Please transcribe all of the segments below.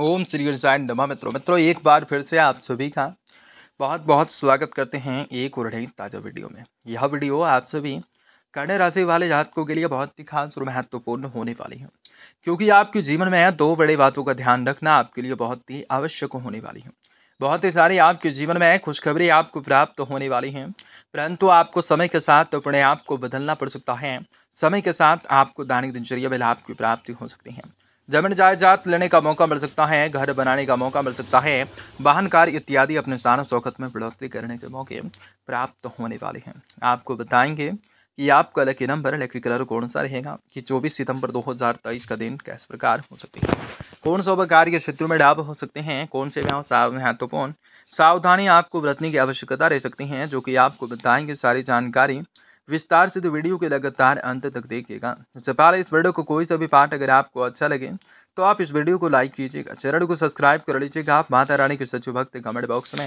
ओम श्री गुरुसाइन नमा मित्रों मित्रों एक बार फिर से आप सभी का बहुत बहुत स्वागत करते हैं एक और ताज़ा वीडियो में यह वीडियो आप सभी कर्ण राशि वाले जातकों के लिए बहुत ही खास और महत्वपूर्ण होने वाली है क्योंकि आपके जीवन में दो बड़े बातों का ध्यान रखना आपके लिए बहुत ही आवश्यक होने वाली है बहुत ही सारी आपके जीवन में खुशखबरी आपको प्राप्त होने वाली हैं परंतु आपको समय के साथ अपने आप को बदलना पड़ सकता है समय के साथ आपको दैनिक दिनचर्या में लाभ की प्राप्ति हो सकती है जमीन जायदाद लेने का मौका मिल सकता है घर बनाने का मौका मिल सकता है वाहन कार्य इत्यादि अपने सारा शौकत में बढ़ोतरी करने के मौके प्राप्त होने वाले हैं आपको बताएंगे कि आपका लकी नंबर लकी कलर कौन सा रहेगा कि 24 सितंबर 2023 का दिन कैस प्रकार हो सकते हैं कौन सा उपकार के में लाभ हो सकते हैं कौन से महत्वपूर्ण सावधानी आपको बरतने की आवश्यकता रह सकती हैं जो कि आपको बताएंगे सारी जानकारी विस्तार से तो वीडियो के लगातार अंत तक देखिएगा सबसे पहले इस वीडियो को कोई सा भी पार्ट अगर आपको अच्छा लगे तो आप इस वीडियो को लाइक कीजिएगा चैनल को सब्सक्राइब कर लीजिएगा आप माता रानी के सचिव भक्त कमेंट बॉक्स में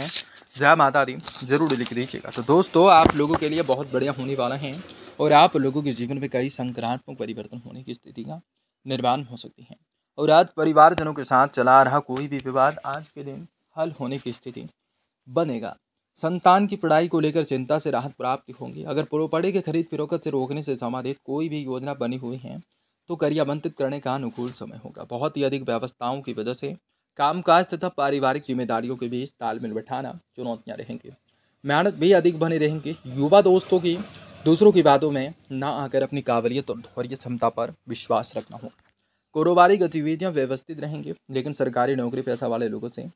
जय माता दी जरूर लिख दीजिएगा तो दोस्तों आप लोगों के लिए बहुत बढ़िया होने वाला है और आप लोगों के जीवन में कई संक्रात्मक परिवर्तन होने की स्थिति का निर्माण हो सकती है और आज परिवारजनों के साथ चला रहा कोई भी विवाद आज के दिन हल होने की स्थिति बनेगा संतान की पढ़ाई को लेकर चिंता से राहत प्राप्त होंगी अगर प्रॉपर्टी के खरीद फिरोकत से रोकने से संबंधित कोई भी योजना बनी हुई है तो करियर आवंटित करने का अनुकूल समय होगा बहुत ही अधिक व्यवस्थाओं की वजह से कामकाज तथा पारिवारिक जिम्मेदारियों के बीच तालमेल बैठाना चुनौतियाँ रहेंगी मेहनत भी अधिक बनी रहेंगी युवा दोस्तों की दूसरों की बातों में ना आकर अपनी काबिलियत और धौर्य क्षमता पर विश्वास रखना होगा कारोबारी गतिविधियाँ व्यवस्थित रहेंगी लेकिन सरकारी नौकरी पैसा वाले लोगों से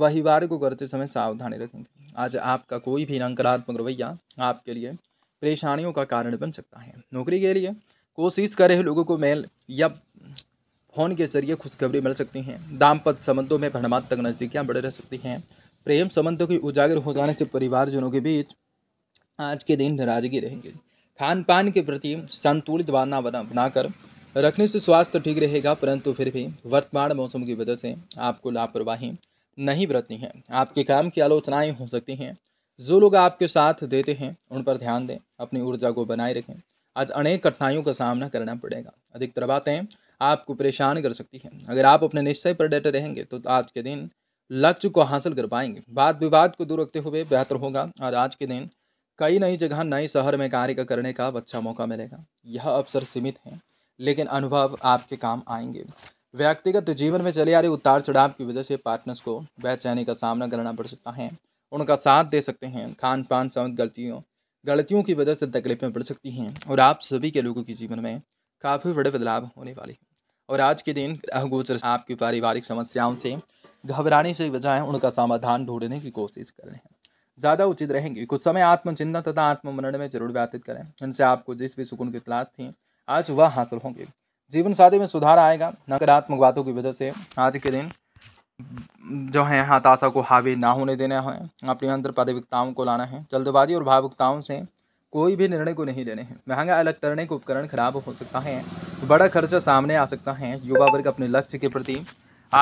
व्यवहार को करते समय सावधानी रखेंगे आज आपका कोई भी नकारात्मक रवैया आपके लिए परेशानियों का कारण बन सकता है नौकरी के लिए कोशिश कर रहे लोगों को मेल या फोन के जरिए खुशखबरी मिल सकती हैं दाम्पत्य संबंधों में तक नज़दीकियाँ बढ़े रह सकती हैं प्रेम संबंधों के उजागर हो जाने से परिवारजनों के बीच आज के दिन नाराजगी रहेंगे खान पान के प्रति संतुलित वाना बना बनाकर रखने से स्वास्थ्य ठीक रहेगा परंतु फिर भी वर्तमान मौसम की वजह से आपको लापरवाही नहीं बरतनी है आपके काम की आलोचनाएं हो सकती हैं जो लोग आपके साथ देते हैं उन पर ध्यान दें अपनी ऊर्जा को बनाए रखें आज अनेक कठिनाइयों का सामना करना पड़ेगा अधिकतर बातें आपको परेशान कर सकती हैं अगर आप अपने निश्चय पर डटे रहेंगे तो आज के दिन लक्ष्य को हासिल कर पाएंगे वाद विवाद को दूर रखते हुए बेहतर होगा और आज के दिन कई नई जगह नए शहर में कार्य करने का अच्छा मौका मिलेगा यह अवसर सीमित है लेकिन अनुभव आपके काम आएंगे व्यक्तिगत जीवन में चले आ रहे उतार चढ़ाव की वजह से पार्टनर्स को बेचैनी का सामना करना पड़ सकता है उनका साथ दे सकते हैं खान पान समेत गलतियों गलतियों की वजह से तकलीफें पड़ सकती हैं और आप सभी के लोगों के जीवन में काफ़ी बड़े बदलाव होने वाले हैं और आज के दिन गोचर आपकी पारिवारिक समस्याओं से घबराने से बजाय उनका समाधान ढूंढने की कोशिश कर रहे हैं ज़्यादा उचित रहेंगे कुछ समय आत्मचिंतन तथा आत्ममनन में जरूर व्यतीत करें इनसे आपको जिस भी सुकून की तलाश थी आज वह हासिल होंगे जीवन साथी में सुधार आएगा नकारात्मक बातों की वजह से आज के दिन जो है हताशा को हावी ना होने देना है अपनी अंतर प्राधिकताओं को लाना है जल्दबाजी और भावुकताओं से कोई भी निर्णय को नहीं लेने हैं महंगा इलेक्ट्रॉनिक उपकरण खराब हो सकता है बड़ा खर्चा सामने आ सकता है युवा वर्ग अपने लक्ष्य के प्रति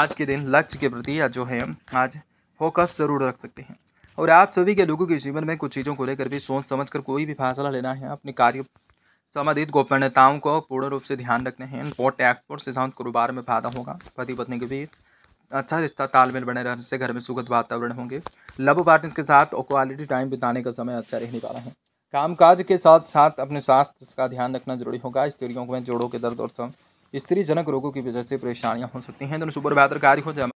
आज के दिन लक्ष्य के प्रति या जो है आज फोकस जरूर रख सकते हैं और आप सभी के लोगों के जीवन में कुछ चीज़ों को लेकर भी सोच समझ कर कोई भी फैसला लेना है अपने कार्य संबंधित गोपनीयताओं को पूर्ण रूप से ध्यान रखने हैं इम्पोर्ट एक्सपोर्ट से साउंड कारोबार में फायदा होगा पति पत्नी के बीच अच्छा रिश्ता तालमेल बने रहने से घर में सुखद वातावरण होंगे लव पार्टनर्स के साथ और क्वालिटी टाइम बिताने का समय अच्छा रहने वाला है कामकाज के साथ साथ अपने स्वास्थ्य का ध्यान रखना जरूरी होगा स्त्रियों में जोड़ों के दर्द और स्त्री जनक रोगों की वजह से परेशानियां हो सकती हैं दोनों सुपर बेहतर कार्य हो जाए